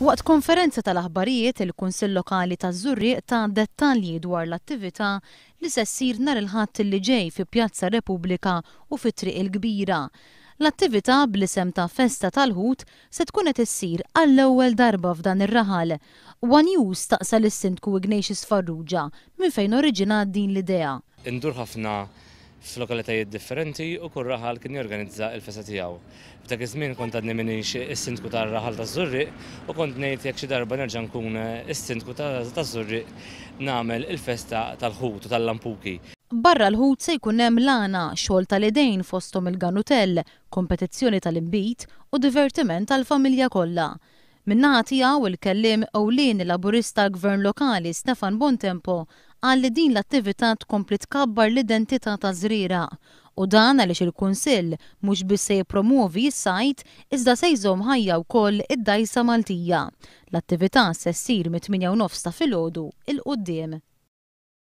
Waqt konferenza tal-aħbarijiet il-Kunsill Lokali ta' Zurri ta' dettalji dwar l-attività li se ssir nar il-ħadd li ġej fi Pjazza Repubblika u fi Triq il-Kbira. L-attività bl-isem ta' Festa tal-Ħut se tkun qed issir għall-ewwel darba f'dan ir-raħal. One News taqsal is-sindku Ignatius Farrugia minn fejn oriġina din l-idea. Indur ħafna f'lokalitajiet differenti u kull raħal kien jorganizza il-festa tiegħu. F'dak iż-żmien kont għadni minix is-sindku tar-raħal ta' Zurriq u kont ngħid jekk xi darba nerġa' nkun is-sindku ta' Zurriq nagħmel il-festa tal-ħut u tal-lampuki. Barra l-ħut se jkun hemm lana xogħol tal-idejn fostom il-ganutell, kompetizzjoni tal-imbit u divertiment tal-familja kollha. Minnaħa tiegħu il-kellim ewlien il-laburista gvern lokali Stefan Bontempo għalli li din l-attività tkompli tkabbar l-identità ta' zrira. u dan għaliex il-Kunsill mhux biss se jippromuovi s-sajt iżda se jżomm ħajja wkoll id-dajsa Maltija. L-attività se ssir mit-8 ta' filgħodu il qoddim